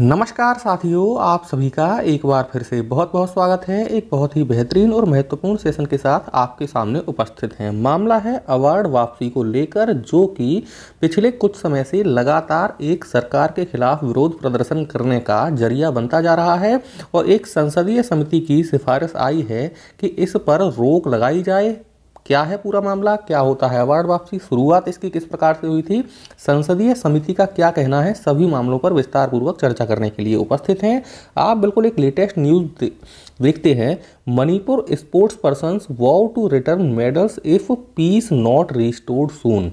नमस्कार साथियों आप सभी का एक बार फिर से बहुत बहुत स्वागत है एक बहुत ही बेहतरीन और महत्वपूर्ण सेशन के साथ आपके सामने उपस्थित हैं मामला है अवार्ड वापसी को लेकर जो कि पिछले कुछ समय से लगातार एक सरकार के खिलाफ विरोध प्रदर्शन करने का जरिया बनता जा रहा है और एक संसदीय समिति की सिफारिश आई है कि इस पर रोक लगाई जाए क्या है पूरा मामला क्या होता है अवार्ड वापसी शुरुआत इसकी किस प्रकार से हुई थी संसदीय समिति का क्या कहना है सभी मामलों पर विस्तार पूर्वक चर्चा करने के लिए उपस्थित हैं आप बिल्कुल एक लेटेस्ट न्यूज़ देखते हैं Manipur sports person vow to return medals if peace not restored soon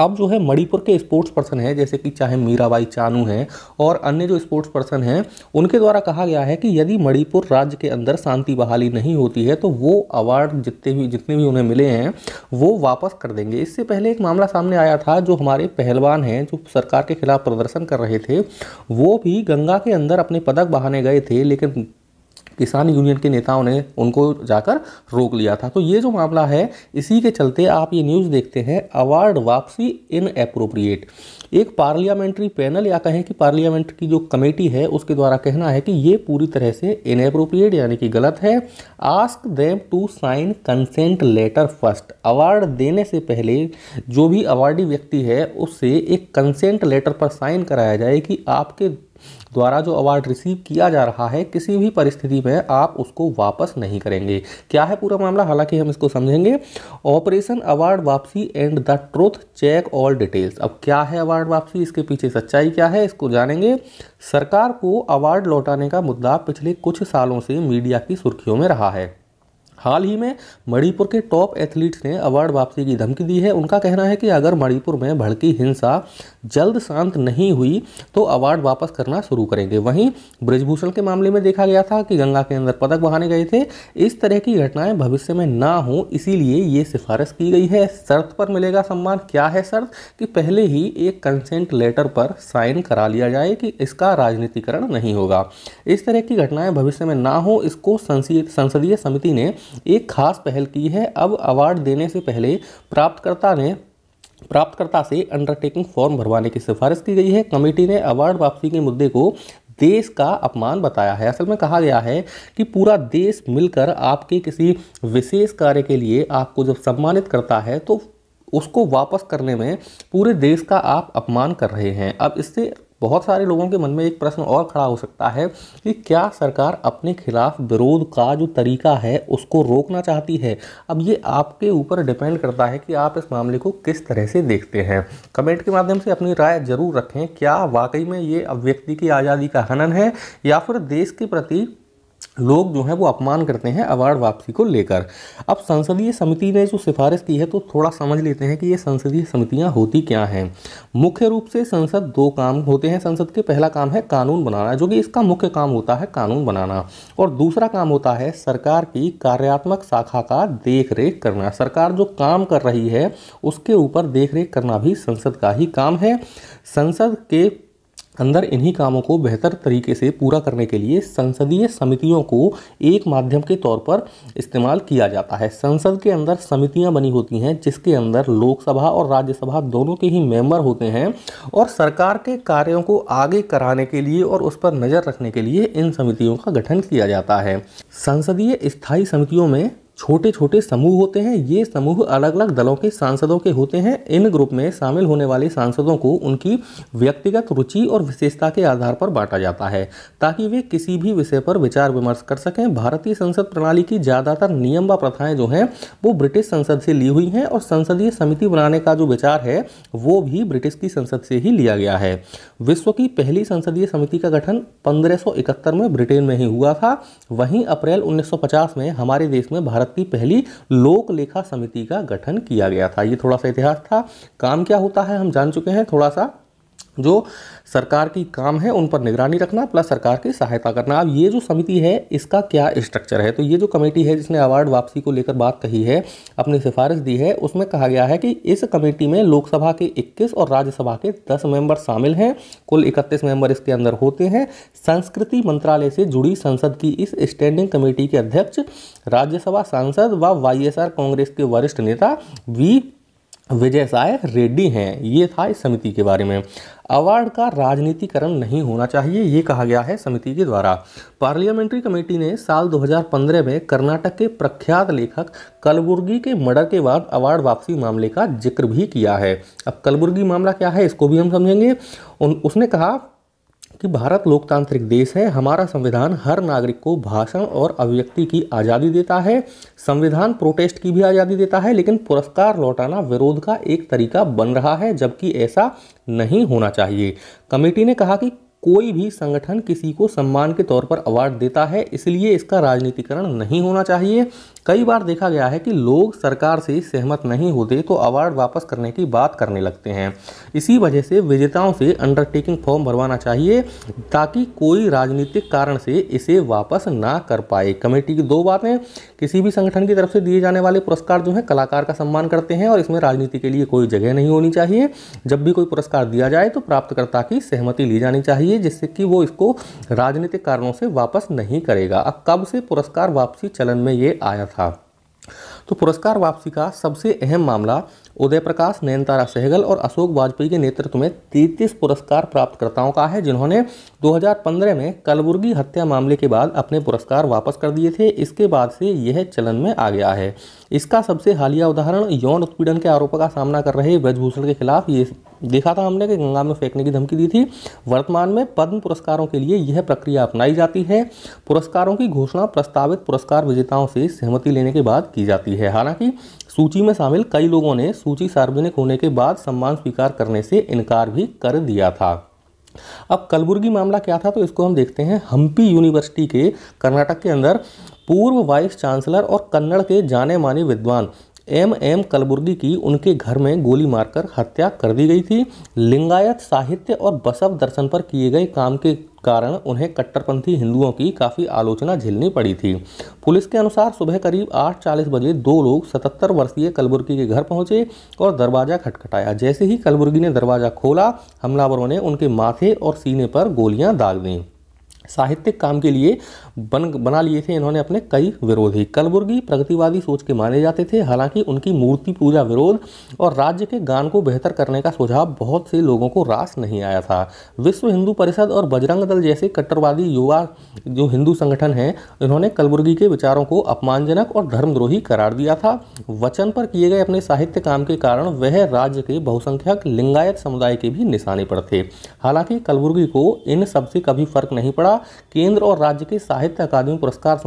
अब जो है मणिपुर के स्पोर्ट्स पर्सन हैं जैसे कि चाहे मीराबाई चानू हैं और अन्य जो स्पोर्ट्स पर्सन हैं उनके द्वारा कहा गया है कि यदि मणिपुर राज्य के अंदर शांति बहाली नहीं होती है तो वो अवार्ड जितने भी जितने भी उन्हें मिले हैं वो वापस कर देंगे इससे पहले एक मामला सामने आया था जो हमारे पहलवान हैं जो सरकार के खिलाफ प्रदर्शन कर रहे थे वो भी गंगा के अंदर अपने पदक बहाने गए थे लेकिन किसान यूनियन के नेताओं ने उनको जाकर रोक लिया था तो ये जो मामला है इसी के चलते आप ये न्यूज़ देखते हैं अवार्ड वापसी इन अप्रोप्रिएट एक पार्लियामेंट्री पैनल या कहें कि पार्लियामेंट की जो कमेटी है उसके द्वारा कहना है कि ये पूरी तरह से इन अप्रोप्रिएट यानी कि गलत है ask them to sign consent letter first award देने से पहले जो भी अवार्डी व्यक्ति है उससे एक कंसेंट लेटर पर साइन कराया जाए कि आपके द्वारा जो अवार्ड रिसीव किया जा रहा है किसी भी परिस्थिति में आप उसको वापस नहीं करेंगे क्या है पूरा मामला हालांकि हम इसको समझेंगे ऑपरेशन अवार्ड वापसी and the truth check all details अब क्या है अवार्ड वापसी इसके पीछे सच्चाई क्या है इसको जानेंगे सरकार को अवार्ड लौटाने का मुद्दा पिछले कुछ सालों से मीडिया की सुर्खियों में रहा है हाल ही में मणिपुर के टॉप एथलीट्स ने अवार्ड वापसी की धमकी दी है उनका कहना है कि अगर मणिपुर में भड़की हिंसा जल्द शांत नहीं हुई तो अवार्ड वापस करना शुरू करेंगे वहीं ब्रजभूषण के मामले में देखा गया था कि गंगा के अंदर पदक बहाने गए थे इस तरह की घटनाएं भविष्य में ना हो इसीलिए ये सिफारिश की गई है शर्त पर मिलेगा सम्मान क्या है शर्त कि पहले ही एक कंसेंट लेटर पर साइन करा लिया जाए कि इसका राजनीतिकरण नहीं होगा इस तरह की घटनाएं भविष्य में ना हो इसको संसदीय समिति ने एक खास पहल की है अब अवार्ड देने से पहले प्राप्तकर्ता ने प्राप्तकर्ता से अंडरटेकिंग फॉर्म भरवाने की सिफारिश की गई है कमेटी ने अवार्ड वापसी के मुद्दे को देश का अपमान बताया है असल में कहा गया है कि पूरा देश मिलकर आपके किसी विशेष कार्य के लिए आपको जब सम्मानित करता है तो उसको वापस करने में पूरे देश का आप अपमान कर रहे हैं अब इससे बहुत सारे लोगों के मन में एक प्रश्न और खड़ा हो सकता है कि क्या सरकार अपने खिलाफ विरोध का जो तरीका है उसको रोकना चाहती है अब ये आपके ऊपर डिपेंड करता है कि आप इस मामले को किस तरह से देखते हैं कमेंट के माध्यम से अपनी राय जरूर रखें क्या वाकई में ये अभिव्यक्ति की आज़ादी का हनन है या फिर देश के प्रति लोग जो हैं वो अपमान करते हैं अवार्ड वापसी को लेकर अब संसदीय समिति ने जो सिफारिश की है तो थोड़ा समझ लेते हैं कि ये संसदीय समितियां होती क्या हैं मुख्य रूप से संसद दो काम होते हैं संसद के पहला काम है कानून बनाना जो कि इसका मुख्य काम होता है कानून बनाना और दूसरा काम होता है सरकार की कार्यात्मक शाखा का देख रेख करना सरकार जो काम कर रही है उसके ऊपर देख रेख करना भी संसद का ही काम है संसद के अंदर इन्हीं कामों को बेहतर तरीके से पूरा करने के लिए संसदीय समितियों को एक माध्यम के तौर पर इस्तेमाल किया जाता है संसद के अंदर समितियां बनी होती हैं जिसके अंदर लोकसभा और राज्यसभा दोनों के ही मेंबर होते हैं और सरकार के कार्यों को आगे कराने के लिए और उस पर नज़र रखने के लिए इन समितियों का गठन किया जाता है संसदीय स्थायी समितियों में छोटे छोटे समूह होते हैं ये समूह अलग अलग दलों के सांसदों के होते हैं इन ग्रुप में शामिल होने वाले सांसदों को उनकी व्यक्तिगत रुचि और विशेषता के आधार पर बांटा जाता है ताकि वे किसी भी विषय पर विचार विमर्श कर सकें भारतीय संसद प्रणाली की ज़्यादातर नियम व प्रथाएँ जो हैं वो ब्रिटिश संसद से ली हुई हैं और संसदीय समिति बनाने का जो विचार है वो भी ब्रिटिश की संसद से ही लिया गया है विश्व की पहली संसदीय समिति का गठन पंद्रह में ब्रिटेन में ही हुआ था वहीं अप्रैल उन्नीस में हमारे देश में भारत भारत की पहली लोक लेखा समिति का गठन किया गया था ये थोड़ा सा इतिहास था काम क्या होता है हम जान चुके हैं थोड़ा सा जो सरकार की काम है उन पर निगरानी रखना प्लस सरकार की सहायता करना अब ये जो समिति है इसका क्या स्ट्रक्चर है तो ये जो कमेटी है जिसने अवार्ड वापसी को लेकर बात कही है अपनी सिफारिश दी है उसमें कहा गया है कि इस कमेटी में लोकसभा के 21 और राज्यसभा के 10 मेंबर शामिल हैं कुल 31 मेंबर इसके अंदर होते हैं संस्कृति मंत्रालय से जुड़ी संसद की इस स्टैंडिंग कमेटी के अध्यक्ष राज्यसभा सांसद व वाई कांग्रेस के वरिष्ठ नेता वी विजय साय रेड्डी हैं ये था इस समिति के बारे में अवार्ड का राजनीतिकरण नहीं होना चाहिए ये कहा गया है समिति के द्वारा पार्लियामेंट्री कमेटी ने साल 2015 में कर्नाटक के प्रख्यात लेखक कलबुर्गी के मर्डर के बाद अवार्ड वापसी मामले का जिक्र भी किया है अब कलबुर्गी मामला क्या है इसको भी हम समझेंगे उन उसने कहा कि भारत लोकतांत्रिक देश है हमारा संविधान हर नागरिक को भाषण और अभिव्यक्ति की आज़ादी देता है संविधान प्रोटेस्ट की भी आज़ादी देता है लेकिन पुरस्कार लौटाना विरोध का एक तरीका बन रहा है जबकि ऐसा नहीं होना चाहिए कमेटी ने कहा कि कोई भी संगठन किसी को सम्मान के तौर पर अवार्ड देता है इसलिए इसका राजनीतिकरण नहीं होना चाहिए कई बार देखा गया है कि लोग सरकार से सहमत नहीं होते तो अवार्ड वापस करने की बात करने लगते हैं इसी वजह से विजेताओं से अंडरटेकिंग फॉर्म भरवाना चाहिए ताकि कोई राजनीतिक कारण से इसे वापस ना कर पाए कमेटी की दो बातें किसी भी संगठन की तरफ से दिए जाने वाले पुरस्कार जो हैं कलाकार का सम्मान करते हैं और इसमें राजनीति के लिए कोई जगह नहीं होनी चाहिए जब भी कोई पुरस्कार दिया जाए तो प्राप्तकर्ता की सहमति ली जानी चाहिए जिससे कि वो इसको राजनीतिक कारणों से वापस नहीं करेगा अब कब से पुरस्कार वापसी चलन में ये आया था तो पुरस्कार वापसी का सबसे अहम मामला उदय प्रकाश नयनतारा सहगल और अशोक वाजपेयी के नेतृत्व में तैतीस पुरस्कार प्राप्तकर्ताओं का है जिन्होंने 2015 में कलबुर्गी हत्या मामले के बाद अपने पुरस्कार वापस कर दिए थे इसके बाद से यह चलन में आ गया है इसका सबसे हालिया उदाहरण यौन उत्पीड़न के आरोपों का सामना कर रहे ब्रजभूषण के खिलाफ ये देखा था हमने कि गंगा में फेंकने की धमकी दी थी वर्तमान में पद्म पुरस्कारों के लिए यह प्रक्रिया अपनाई जाती है पुरस्कारों की घोषणा प्रस्तावित पुरस्कार विजेताओं से सहमति लेने के बाद की जाती है है हालांकि सूची में शामिल कई लोगों ने सूची सार्वजनिक होने के बाद सम्मान स्वीकार करने से इनकार भी कर दिया था अब कलबुर्गी मामला क्या था तो इसको हम देखते हैं हम्पी यूनिवर्सिटी के कर्नाटक के अंदर पूर्व वाइस चांसलर और कन्नड़ के जाने माने विद्वान एम एम कलबुर्गी की उनके घर में गोली मारकर हत्या कर दी गई थी लिंगायत साहित्य और बसव दर्शन पर किए गए काम के कारण उन्हें कट्टरपंथी हिंदुओं की काफ़ी आलोचना झेलनी पड़ी थी पुलिस के अनुसार सुबह करीब आठ चालीस बजे दो लोग 77 वर्षीय कलबुर्गी के घर पहुंचे और दरवाज़ा खटखटाया जैसे ही कलबुर्गी ने दरवाज़ा खोला हमलावरों ने उनके माथे और सीने पर गोलियां दाग दीं साहित्यिक काम के लिए बन बना लिए थे इन्होंने अपने कई विरोधी कलबुर्गी प्रगतिवादी सोच के माने जाते थे हालांकि उनकी मूर्ति पूजा विरोध और राज्य के गान को बेहतर करने का सुझाव बहुत से लोगों को रास नहीं आया था विश्व हिंदू परिषद और बजरंग दल जैसे कट्टरवादी युवा जो हिंदू संगठन हैं इन्होंने कलबुर्गी के विचारों को अपमानजनक और धर्मद्रोही करार दिया था वचन पर किए गए अपने साहित्य काम के कारण वह राज्य के बहुसंख्यक लिंगायत समुदाय के भी निशाने पर थे हालांकि कलबुर्गी को इन सबसे कभी फर्क नहीं पड़ा केंद्र और राज्य के साहित्य अकादमी पुरस्कार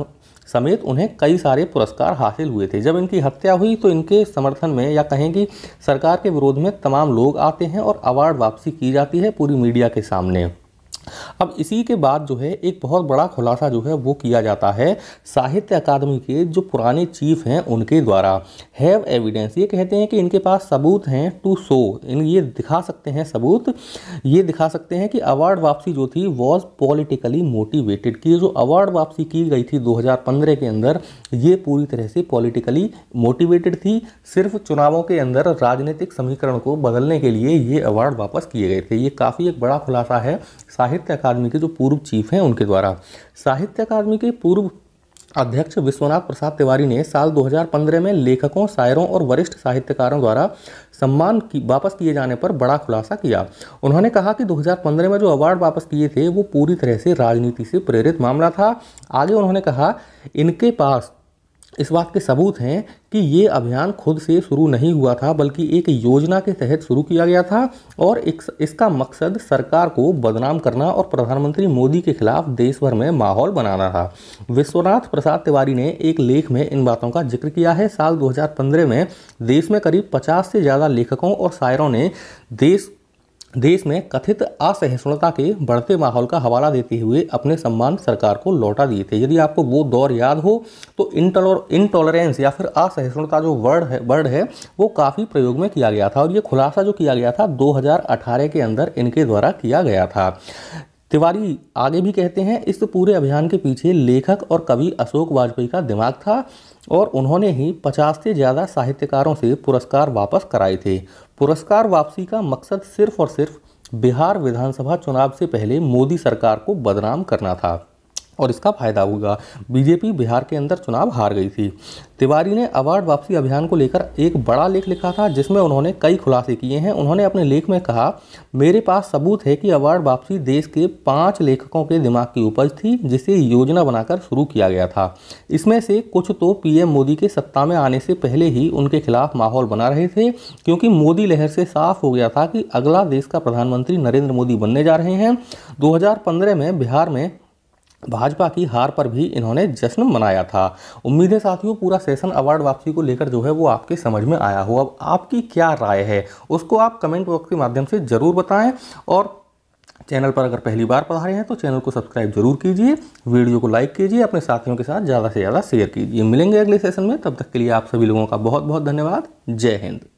समेत उन्हें कई सारे पुरस्कार हासिल हुए थे जब इनकी हत्या हुई तो इनके समर्थन में या कहें कि सरकार के विरोध में तमाम लोग आते हैं और अवार्ड वापसी की जाती है पूरी मीडिया के सामने अब इसी के बाद जो है एक बहुत बड़ा खुलासा जो है वो किया जाता है साहित्य अकादमी के जो पुराने चीफ हैं उनके द्वारा हैव एविडेंस ये कहते हैं कि इनके पास सबूत हैं टू शो इन ये दिखा सकते हैं सबूत ये दिखा सकते हैं कि अवार्ड वापसी जो थी वॉज पॉलिटिकली मोटिवेटेड की जो अवार्ड वापसी की गई थी 2015 के अंदर ये पूरी तरह से पॉलिटिकली मोटिवेटेड थी सिर्फ चुनावों के अंदर राजनीतिक समीकरण को बदलने के लिए ये अवार्ड वापस किए गए थे ये काफ़ी एक बड़ा खुलासा है साहित्य साहित्य अकादमी के जो पूर्व चीफ हैं उनके द्वारा साहित्य अकादमी के पूर्व अध्यक्ष विश्वनाथ प्रसाद तिवारी ने साल 2015 में लेखकों शायरों और वरिष्ठ साहित्यकारों द्वारा सम्मान की वापस किए जाने पर बड़ा खुलासा किया उन्होंने कहा कि 2015 में जो अवार्ड वापस किए थे वो पूरी तरह से राजनीति से प्रेरित मामला था आगे उन्होंने कहा इनके पास इस बात के सबूत हैं कि ये अभियान खुद से शुरू नहीं हुआ था बल्कि एक योजना के तहत शुरू किया गया था और एक, इसका मकसद सरकार को बदनाम करना और प्रधानमंत्री मोदी के खिलाफ देश भर में माहौल बनाना था विश्वनाथ प्रसाद तिवारी ने एक लेख में इन बातों का जिक्र किया है साल 2015 में देश में करीब 50 से ज़्यादा लेखकों और शायरों ने देश देश में कथित असहिष्णुता के बढ़ते माहौल का हवाला देते हुए अपने सम्मान सरकार को लौटा दिए थे यदि आपको वो दौर याद हो तो इनटॉलरेंस या फिर असहिष्णुता जो वर्ड है वर्ड है वो काफ़ी प्रयोग में किया गया था और ये खुलासा जो किया गया था 2018 के अंदर इनके द्वारा किया गया था तिवारी आगे भी कहते हैं इस पूरे अभियान के पीछे लेखक और कवि अशोक वाजपेयी का दिमाग था और उन्होंने ही पचास से ज़्यादा साहित्यकारों से पुरस्कार वापस कराए थे पुरस्कार वापसी का मकसद सिर्फ और सिर्फ बिहार विधानसभा चुनाव से पहले मोदी सरकार को बदनाम करना था और इसका फायदा होगा बीजेपी बिहार के अंदर चुनाव हार गई थी तिवारी ने अवार्ड वापसी अभियान को लेकर एक बड़ा लेख लिखा था जिसमें उन्होंने कई खुलासे किए हैं उन्होंने अपने लेख में कहा मेरे पास सबूत है कि अवार्ड वापसी देश के पाँच लेखकों के दिमाग की उपज थी जिसे योजना बनाकर शुरू किया गया था इसमें से कुछ तो पीएम मोदी के सत्ता में आने से पहले ही उनके खिलाफ माहौल बना रहे थे क्योंकि मोदी लहर से साफ हो गया था कि अगला देश का प्रधानमंत्री नरेंद्र मोदी बनने जा रहे हैं दो में बिहार में भाजपा की हार पर भी इन्होंने जश्न मनाया था उम्मीद है साथियों पूरा सेशन अवार्ड वापसी को लेकर जो है वो आपके समझ में आया हो अब आपकी क्या राय है उसको आप कमेंट बॉक्स के माध्यम से ज़रूर बताएं और चैनल पर अगर पहली बार पढ़ा रहे हैं तो चैनल को सब्सक्राइब जरूर कीजिए वीडियो को लाइक कीजिए अपने साथियों के साथ ज़्यादा से ज़्यादा शेयर कीजिए मिलेंगे अगले सेशन में तब तक के लिए आप सभी लोगों का बहुत बहुत धन्यवाद जय हिंद